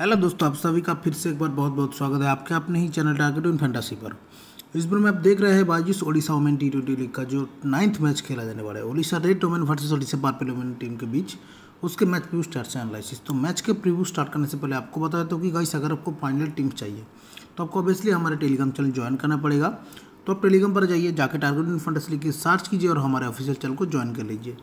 hello दोस्तों आप सभी का फिर से एक बार बहुत बहुत स्वागत है आपके अपने ही चैनल टारगेट इन फैंटासी पर इस बार में आप देख रहे हैं बाजी Odisha women T twenty league का जो नाइन्थ मैच खेला जाने वाला है Odisha red women versus Odisha purple women team के बीच उसके मैच प्रीव्यू स्टार्ट से एनालिसिस तो मैच के प्रीव्यू स्टार्ट करने से पहले आपको बता देता हूँ कि गाइस अगर आपको फाइनल टीम चाहिए तो आपको ऑब्वियसली हमारे टेलीग्राम चैनल ज्वाइन करना पड़ेगा तो आप टेलीग्राम पर जाइए जाके टारगेटेड लिख के सर्च कीजिए और हमारे ऑफिशियल चैनल को ज्वाइन कर लीजिए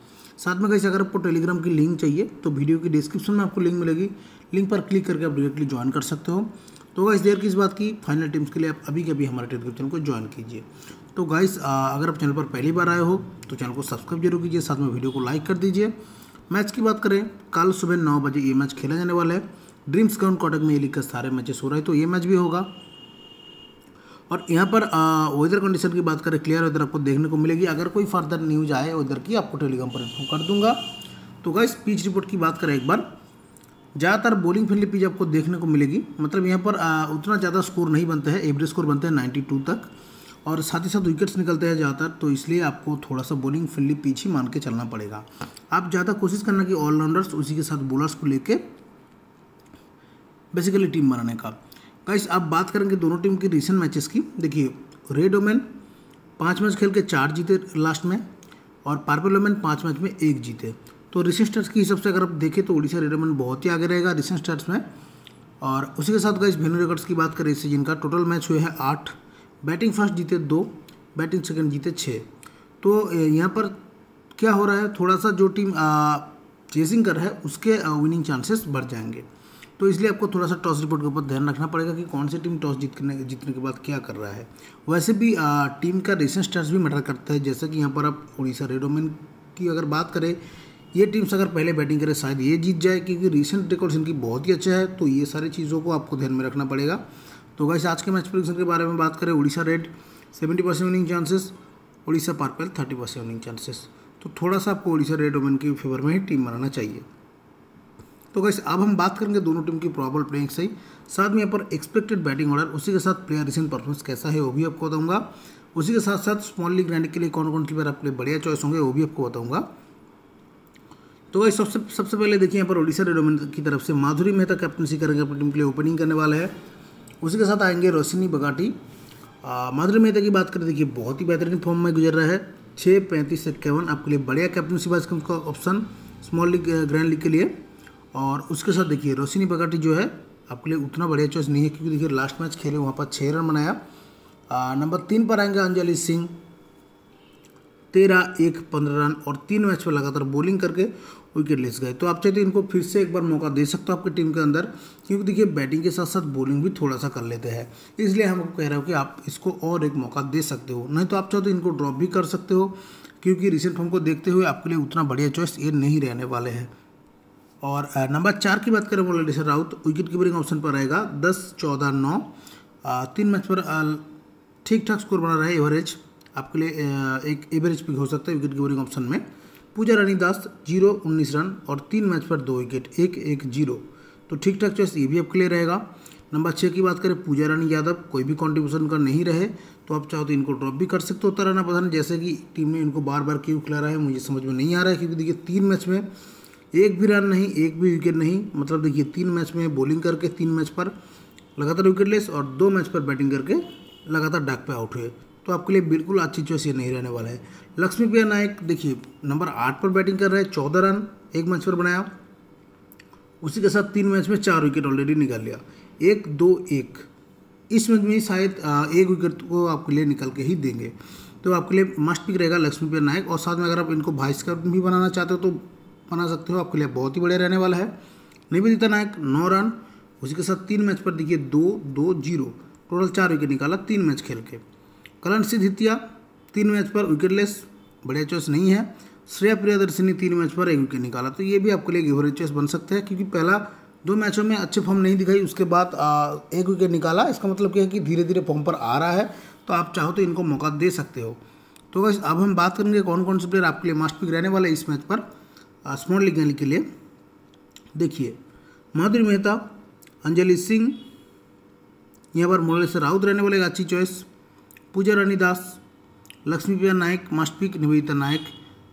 साथ में कैसे अगर आपको टेलीग्राम की लिंक चाहिए तो वीडियो की डिस्क्रिप्शन में आपको लिंक मिलेगी लिंक पर क्लिक करके आप डायरेक्टली ज्वाइन कर सकते हो तो गाइस देर किस बात की फाइनल टीम्स के लिए आप अभी के अभी हमारे टेलीग्राम चैनल को ज्वाइन कीजिए तो गाइस अगर आप चैनल पर पहली बार आए हो तो चैनल को सब्सक्राइब जरूर कीजिए साथ में वीडियो को लाइक कर दीजिए मैच की बात करें कल सुबह नौ बजे ये मैच खेला जाने वाला है ड्रीम्स ग्राउंड कॉटक में ये लिखकर सारे मैचेस हो रहे हैं तो ये मैच भी होगा और यहाँ पर वेदर कंडीशन की बात करें क्लियर वेदर आपको देखने को मिलेगी अगर कोई फर्दर न्यूज आए वेदर की आपको टेलीग्राम पर इन्फॉर्म कर दूंगा तो गाइस पिच रिपोर्ट की बात करें एक बार ज़्यादातर बॉलिंग फ्रेंडली पिच आपको देखने को मिलेगी मतलब यहाँ पर आ, उतना ज़्यादा स्कोर नहीं बनता है एवरेज स्कोर बनते हैं नाइन्टी तक और साथ ही साथ विकेट्स निकलते हैं ज़्यादातर तो इसलिए आपको थोड़ा सा बॉलिंग फ्रेंडली पिच ही मान के चलना पड़ेगा आप ज़्यादा कोशिश करना कि ऑलराउंडर्स उसी के साथ बॉलर्स को लेकर बेसिकली टीम बनाने का गाइस आप बात करेंगे दोनों टीम की रिसेंट मैचेस की देखिए रेड ओमेन पाँच मैच खेल के चार जीते लास्ट में और पार्पल ओमेन पाँच मैच में एक जीते तो रिसेंट स्टार्ट के हिसाब से अगर आप देखें तो उड़ीसा रेड ओमेन बहुत ही आगे रहेगा रिसेंट स्टार्ट में और उसी के साथ गाइस भेनू रिकॉर्ड्स की बात करें इस सीजन का टोटल मैच हुए हैं आठ बैटिंग फर्स्ट जीते दो बैटिंग सेकेंड जीते छः तो यहाँ पर क्या हो रहा है थोड़ा सा जो टीम चेसिंग कर रहा है उसके विनिंग चांसेस बढ़ जाएंगे तो इसलिए आपको थोड़ा सा टॉस रिपोर्ट के ऊपर ध्यान रखना पड़ेगा कि कौन सी टीम टॉस जीतने जीतने के बाद क्या कर रहा है वैसे भी आ, टीम का रिसेंट स्टार्स भी मैटर करता है जैसे कि यहाँ पर आप उड़ीसा रेडोमेन की अगर बात करें ये टीम्स अगर पहले बैटिंग करें शायद ये जीत जाए क्योंकि रिसेंट रिकॉर्ड्स इनकी बहुत ही अच्छा है तो ये सारी चीज़ों को आपको ध्यान में रखना पड़ेगा तो वैसे आज के मैच प्रोडिक्शन के बारे में बात करें Orissa red seventy percent winning chances Orissa purple thirty percent winning chances तो थोड़ा सा आपको उड़ीसा रेड ओमेन के फेवर में ही टीम बनाना चाहिए तो गैस अब हम बात करेंगे दोनों टीम की प्रॉबल प्लेइंग सही साथ में यहाँ पर एक्सपेक्टेड बैटिंग ऑर्डर उसी के साथ प्लेयर रिसेंट परफॉर्मेंस कैसा है वो भी आपको बताऊंगा उसी के साथ साथ स्मॉल लीग ग्रैंड के लिए कौन कौन प्लेयर आपके लिए बढ़िया चॉइस होंगे वो भी आपको बताऊंगा तो वही सबसे सबसे पहले देखिए यहाँ पर ओडिशा रेडोमेंट की तरफ से माधुरी मेहता कैप्टनसी करेंगे अपनी टीम के लिए ओपनिंग करने वाला है उसी के साथ आएंगे रोशनी बगाटी माधुरी मेहता की बात करें देखिए बहुत ही बेहतरीन फॉर्म में गुजर रहा है छः पैंतीस इक्यावन आपके लिए बढ़िया कैप्टनसी बाज का option small league grand league के लिए और उसके साथ देखिए रोशनी बगाटी जो है आपके लिए उतना बढ़िया चॉइस नहीं है क्योंकि देखिए लास्ट मैच खेले वहाँ पर छः रन बनाया नंबर तीन पर आएंगे अंजलि सिंह तेरह एक पंद्रह रन और तीन मैच पर लगातार बॉलिंग करके विकेट लेस गए तो आप चाहते तो इनको फिर से एक बार मौका दे सकते हो आपकी टीम के अंदर क्योंकि देखिए बैटिंग के साथ साथ बॉलिंग भी थोड़ा सा कर लेते हैं इसलिए हम आपको कह रहे हो कि आप इसको और एक मौका दे सकते हो नहीं तो आप चाहते तो इनको ड्रॉप भी कर सकते हो क्योंकि रिसेंट फॉर्म को देखते हुए आपके लिए उतना बढ़िया चॉइस ये नहीं रहने वाले हैं और नंबर चार की बात करें Muralidhar Raut wicket keeping option पर रहेगा दस चौदह नौ तीन मैच पर ठीक ठाक स्कोर बना रहा है एवरेज आपके लिए एक एवरेज पिक हो सकता है विकेट कीपरिंग ऑप्शन में पूजा रानी दास जीरो उन्नीस रन और तीन मैच पर दो विकेट एक एक जीरो तो ठीक ठाक चॉइस ये भी आपके लिए रहेगा नंबर छः की बात करें पूजा रानी यादव कोई भी कॉन्ट्रीब्यूशन का नहीं रहे तो आप चाहो तो इनको ड्रॉप भी कर सकते हो तरह प्रधान जैसे कि टीम ने इनको बार बार क्यों खिला रहा है मुझे समझ में नहीं आ रहा है क्योंकि देखिए तीन मैच में एक भी रन नहीं एक भी विकेट नहीं मतलब देखिए तीन मैच में बॉलिंग करके तीन मैच पर लगातार विकेट लेस और दो मैच पर बैटिंग करके लगातार डाक पे आउट हुए तो आपके लिए बिल्कुल अच्छी चॉइस ये नहीं रहने वाला है लक्ष्मी प्रिया नायक देखिए नंबर आठ पर बैटिंग कर रहे हैं चौदह रन एक मैच पर बनाया उसी के साथ तीन मैच में चार विकेट ऑलरेडी निकाल लिया एक दो एक इस मैच में शायद एक विकेट को आपके लिए निकल के ही देंगे तो आपके लिए मस्ट पिक रहेगा लक्ष्मी प्रिया नायक और साथ में अगर आप इनको भाई स्काउट भी बनाना चाहते हो तो बना सकते हो आपके लिए बहुत ही बढ़िया रहने वाला है निवेदिता नायक नौ रन उसी के साथ तीन मैच पर देखिए दो दो जीरो टोटल चार विकेट निकाला तीन मैच खेल के करण सिद्धितिया तीन मैच पर विकेटलेस बढ़िया चॉइस नहीं है श्रेया प्रियादर्शनी तीन मैच पर एक विकेट निकाला तो ये भी आपके लिए एवरेज चॉइस बन सकते हैं क्योंकि पहला दो मैचों में अच्छे फॉर्म नहीं दिखाई उसके बाद आ, एक विकेट निकाला इसका मतलब क्या है कि धीरे धीरे फॉर्म पर आ रहा है तो आप चाहो तो इनको मौका दे सकते हो तो बस अब हम बात करेंगे कौन कौन से प्लेयर आपके लिए मास्ट पिक रहने वाले इस मैच पर स्मरण लिखने के लिए देखिए माधुरी मेहता अंजलि सिंह यहाँ पर मुरलेश्वर राउत रहने वाले अच्छी चॉइस पूजा रानी दास लक्ष्मी प्रिया नायक मास्टपिक निवेदिता नायक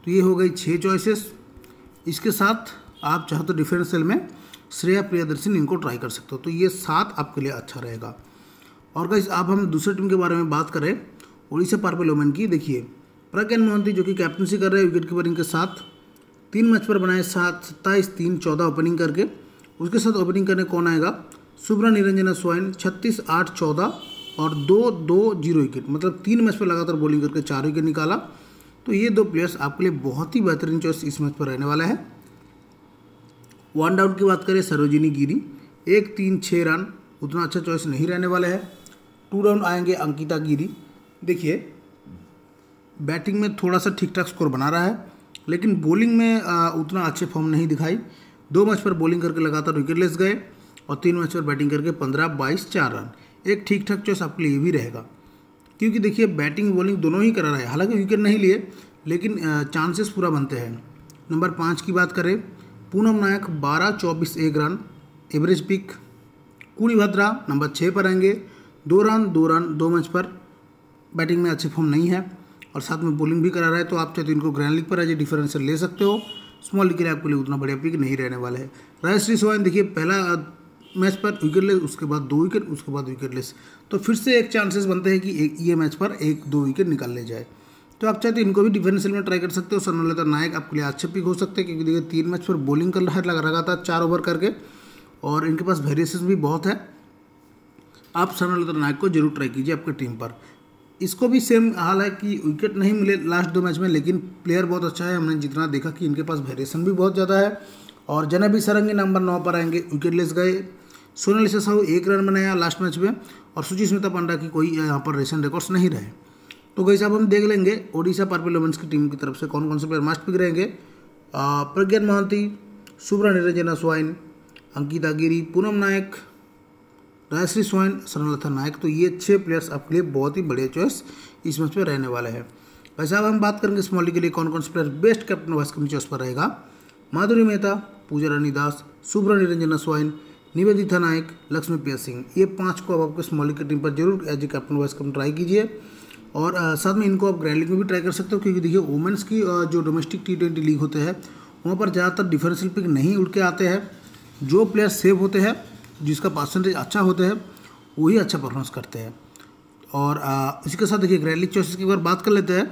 तो ये हो गई छः चॉइसेस इसके साथ आप चाहो तो सेल में श्रेया प्रियादर्शी इनको ट्राई कर सकते हो तो ये सात आपके लिए अच्छा रहेगा और गाइज आप हम दूसरे टीम के बारे में बात करें उड़ीसा पार्पल की देखिए प्रज्ञान मोहंती जो कि कैप्टनसी कर रहे हैं विकेट कीपर इनके साथ तीन मैच पर बनाए सात सत्ताईस तीन चौदह ओपनिंग करके उसके साथ ओपनिंग करने कौन आएगा सुब्रा निरंजन स्वाइन छत्तीस आठ चौदह और दो दो जीरो विकेट मतलब तीन मैच पर लगातार बॉलिंग करके चार विकेट निकाला तो ये दो प्लेयर्स आपके लिए बहुत ही बेहतरीन चॉइस इस मैच पर रहने वाला है वन डाउन की बात करें सरोजिनी गिरी एक तीन छः रन उतना अच्छा चॉइस नहीं रहने वाला है टू राउंड आएंगे अंकिता गिरी देखिए बैटिंग में थोड़ा सा ठीक ठाक स्कोर बना रहा है लेकिन बॉलिंग में आ, उतना अच्छे फॉर्म नहीं दिखाई दो मैच पर बॉलिंग करके लगातार विकेट लेस गए और तीन मैच पर बैटिंग करके पंद्रह बाईस चार रन एक ठीक ठाक चॉइस आपके लिए भी रहेगा क्योंकि देखिए बैटिंग बॉलिंग दोनों ही करा रहा है हालांकि विकेट नहीं लिए लेकिन चांसेस पूरा बनते हैं नंबर पाँच की बात करें पूनम नायक बारह चौबीस एक run average pick Kuli Bhadra number छः पर आएंगे दो रन दो रन दो मैच पर बैटिंग में अच्छे फॉर्म नहीं है और साथ में बॉलिंग भी करा रहा है तो आप चाहे तो इनको ग्रैंड लीग पर आज ए डिफरेंशियल ले सकते हो स्मॉल लीग के लिए आपके लिए उतना बढ़िया पिक नहीं रहने वाला है राजश्री सोहान देखिए पहला मैच पर विकेट लेस उसके बाद दो विकेट उसके बाद विकेट लेस तो फिर से एक चांसेस बनते हैं कि एक ये मैच पर एक दो विकेट निकाल ले जाए तो आप चाहते तो इनको भी डिफेंसल में ट्राई कर सकते हो सन्नलता नायक आपके लिए अच्छे पिक हो सकते हैं क्योंकि देखिए तीन मैच पर बॉलिंग कर रहा है लगातार चार ओवर करके और इनके पास वेरिएशन भी बहुत है आप सन्नलता नायक को जरूर ट्राई कीजिए आपकी टीम पर इसको भी सेम हाल है कि विकेट नहीं मिले लास्ट दो मैच में लेकिन प्लेयर बहुत अच्छा है हमने जितना देखा कि इनके पास वेरिएशन भी बहुत ज़्यादा है और जनाबी सरंगी नंबर नौ पर आएंगे विकेट लेस गए सोनल साहू एक रन बनाया लास्ट मैच में और सुचित स्मिता पांडा की कोई यहाँ पर रेशन रिकॉर्ड्स नहीं रहे तो गई साहब हम देख लेंगे ओडिशा पर्पल वुमेंस की टीम की तरफ से कौन कौन से प्लेयर मास्ट पिक रहेंगे प्रज्ञान महंती सुब्रा निरंजना स्वाइन अंकिता गिरी पूनम नायक राजश्री सोइन सरमलथा नायक तो ये छः प्लेयर्स आपके लिए बहुत ही बढ़िया चॉइस इस मैच में रहने वाले हैं वैसे अब हम बात करेंगे इस मॉली के लिए कौन कौन से प्लेयर बेस्ट कैप्टन वाइस कमी चॉइस पर रहेगा माधुरी मेहता पूजा रानी दास सुब्रा निरंजन स्वाइन निवेदिता नायक लक्ष्मी प्रिया सिंह ये पाँच को अब आपको इस मॉलिक की टीम पर जरूर एज ए कैप्टन वाइस कम ट्राई कीजिए और साथ में इनको आप ग्रैंड लीग में भी ट्राई कर सकते हो क्योंकि देखिए वुमेंस की जो डोमेस्टिक टी ट्वेंटी लीग होते हैं वहाँ पर ज़्यादातर डिफरेंशियल पिक नहीं उड़ के आते हैं जो प्लेयर सेव होते हैं जिसका परसेंटेज अच्छा होता है वही अच्छा परफॉर्मेंस करते हैं और इसी के साथ देखिए ग्रैंडलिक चॉइसिस की अगर बात कर लेते हैं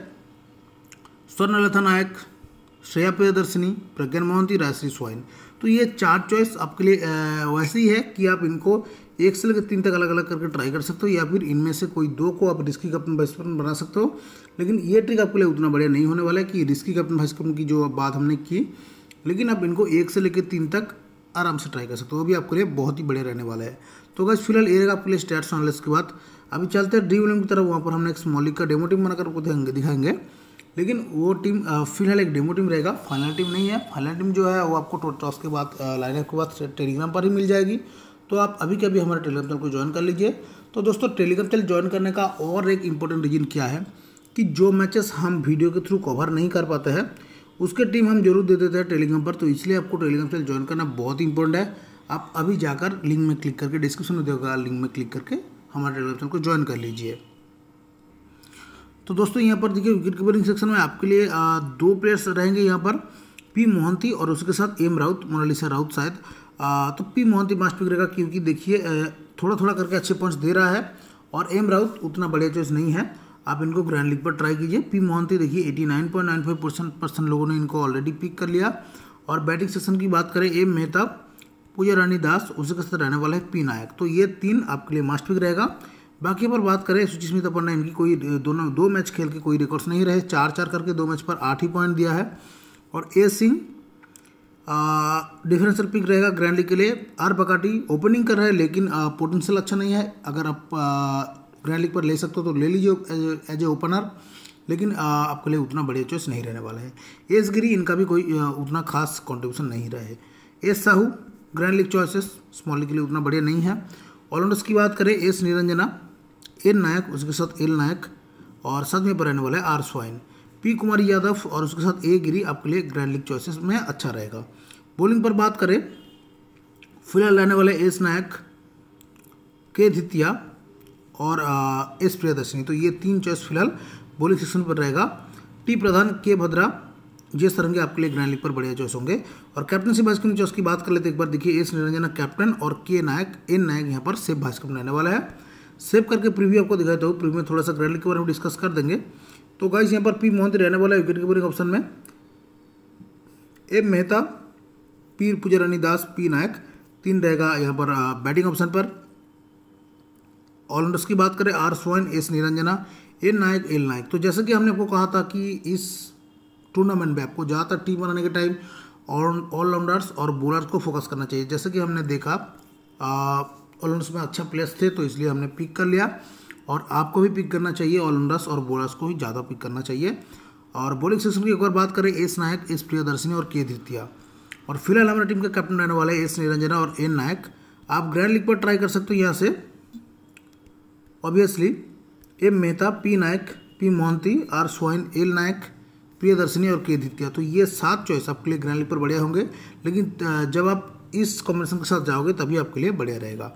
स्वर्णलता नायक श्रेया प्रियदर्शनी प्रज्ञान मोहंती राजश्री स्वाइन तो ये चार चॉइस आपके लिए वैसी है कि आप इनको एक से लेकर तीन तक अलग अलग करके ट्राई कर सकते हो या फिर इनमें से कोई दो को आप रिस्की कैप्टन वाइस कैप्टन बना सकते हो लेकिन ये ट्रिक आपके लिए उतना बढ़िया नहीं होने वाला है कि रिस्की कैप्टन वाइस कैप्टन की जो बात हमने की लेकिन आप इनको एक से लेकर तीन तक आराम से ट्राई कर सकते हो वो भी आपके लिए बहुत ही बढ़िया रहने वाला है तो अगर फिलहाल ये रहेगा आपके लिए स्टैट्स एनालिस के बाद अभी चलते हैं ड्रीम की तरफ वहाँ पर हमने एक स्मॉलिक का डेमो टीम बनाकर आपको दिखाएंगे लेकिन वो टीम फिलहाल एक डेमो टीम रहेगा फाइनल टीम नहीं है फाइनल टीम जो है वो आपको टॉस के बाद लाइनअप के बाद टेलीग्राम पर ही मिल जाएगी तो आप अभी के अभी हमारे टेलीग्राम चैनल को ज्वाइन कर लीजिए तो दोस्तों टेलीग्राम चैनल ज्वाइन करने का और एक इम्पोर्टेंट रीज़न क्या है कि जो मैचेस हम वीडियो के थ्रू कवर नहीं कर पाते हैं उसके टीम हम जरूर दे देते हैं टेलीग्राम पर तो इसलिए आपको टेलीग्राम चैनल ज्वाइन करना बहुत इंपॉर्टेंट है आप अभी जाकर लिंक में क्लिक करके डिस्क्रिप्शन में देखा लिंक में क्लिक करके हमारे टेलीग्राम चैनल को ज्वाइन कर लीजिए तो दोस्तों यहाँ पर देखिए विकेट कीपरिंग सेक्शन में आपके लिए दो प्लेयर्स रहेंगे यहाँ पर पी मोहंती और उसके साथ एम राउत मोनालिसा राउत शायद तो पी मोहंती मास्ट पिक रहेगा क्योंकि देखिए थोड़ा थोड़ा करके अच्छे पॉइंट्स दे रहा है और एम राउत उतना बढ़िया चॉइस नहीं है आप इनको ग्रैंड लीग पर ट्राई कीजिए पी मोहंती देखिए 89.95 परसेंट परसेंट लोगों ने इनको ऑलरेडी पिक कर लिया और बैटिंग सेशन की बात करें ए मेहता पूजा रानी दास उसी के साथ रहने वाला है पी नायक तो ये तीन आपके लिए मास्ट पिक रहेगा बाकी पर बात करें सुचिस्मिता ने इनकी कोई दोनों दो मैच खेल के कोई रिकॉर्ड्स नहीं रहे चार चार करके दो मैच पर आठ ही पॉइंट दिया है और ए सिंह डिफरेंशियल पिक रहेगा ग्रैंड लीग के लिए आर बकाटी ओपनिंग कर रहे हैं लेकिन पोटेंशियल अच्छा नहीं है अगर आप ग्रैंड लीग पर ले सकते हो तो ले लीजिए एज ए ओपनर लेकिन आपके लिए उतना बढ़िया चॉइस नहीं रहने वाला है एस गिरी इनका भी कोई उतना खास कॉन्ट्रीब्यूशन नहीं रहा है S Sahu grand league choices small league के लिए उतना बढ़िया नहीं है ऑलराउंडर्स की बात करें एस निरंजना एन नायक उसके साथ एल नायक और साथ में पर रहने वाला है आर स्वाइन पी कुमारी यादव और उसके साथ ए गिरी आपके लिए ग्रैंड लीग चॉइसेस में अच्छा रहेगा बॉलिंग पर बात करें फिलहाल रहने वाले एस नायक के धितिया और एस प्रियदर्शनी तो ये तीन चॉइस फिलहाल बोलिंग सेक्शन पर रहेगा टी प्रधान के भद्रा जे सरंगे आपके लिए ग्रैंड लीग पर बढ़िया चॉइस होंगे और कैप्टनशिप वाइस कैप्टन चॉइस की बात कर लेते एक बार देखिए एस निरंजना कैप्टन और के नायक एन नायक यहाँ पर सेफ वाइस में रहने वाला है सेव करके प्रीव्यू आपको दिखाता तो हूँ प्रीव्यू में थोड़ा सा ग्रैंड लीग के बारे में डिस्कस कर देंगे तो गाइस यहाँ पर पी मोहन रहने वाला है विकेट कीपरिंग ऑप्शन में एम मेहता पूजा रानी दास पी नायक तीन रहेगा यहाँ पर बैटिंग ऑप्शन पर ऑलराउंडर्स की बात करें R Soin S Niranjana N Nayak L Nayak तो जैसे कि हमने आपको कहा था कि इस टूर्नामेंट में आपको ज़्यादातर टीम बनाने के टाइम ऑलराउंडर्स और बोलर्स को फोकस करना चाहिए जैसे कि हमने देखा ऑलराउंडर्स में अच्छा प्लेयर्स थे तो इसलिए हमने पिक कर लिया और आपको भी पिक करना चाहिए ऑलराउंडर्स और बॉलर्स को ही ज़्यादा पिक करना चाहिए और बॉलिंग सेक्शन की एक बार बात करें एस नायक एस प्रियदर्शनी और के द्वितीया और फिलहाल हमारी टीम के कैप्टन रहने वाले एस निरंजना और एन नायक आप ग्रैंड लीग पर ट्राई कर सकते हो यहाँ से obviously M Mehta P Nayak P Mohanty R Soin L Nayak Priyadarshini और के द्वितीय तो ये सात चॉइस आपके लिए ग्रैंड पर बढ़िया होंगे लेकिन जब आप इस कॉम्बिनेशन के साथ जाओगे तभी आपके लिए बढ़िया रहेगा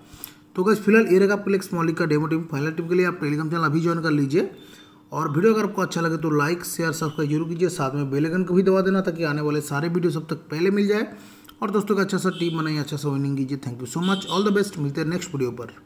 तो गैस फिलहाल ये रहेगा आपके लिए का डेमो टीम फाइनल टीम के लिए आप टेलीग्राम चैनल अभी ज्वाइन कर लीजिए और वीडियो अगर आपको अच्छा लगे तो लाइक शेयर सब्सक्राइब जरूर कीजिए साथ में बेलेगन को भी दबा देना ताकि आने वाले सारे वीडियो सब तक पहले मिल जाए और दोस्तों का अच्छा सा टीम बनाइए अच्छा सा विनिंग कीजिए thank you so much all the best मिलते हैं नेक्स्ट वीडियो पर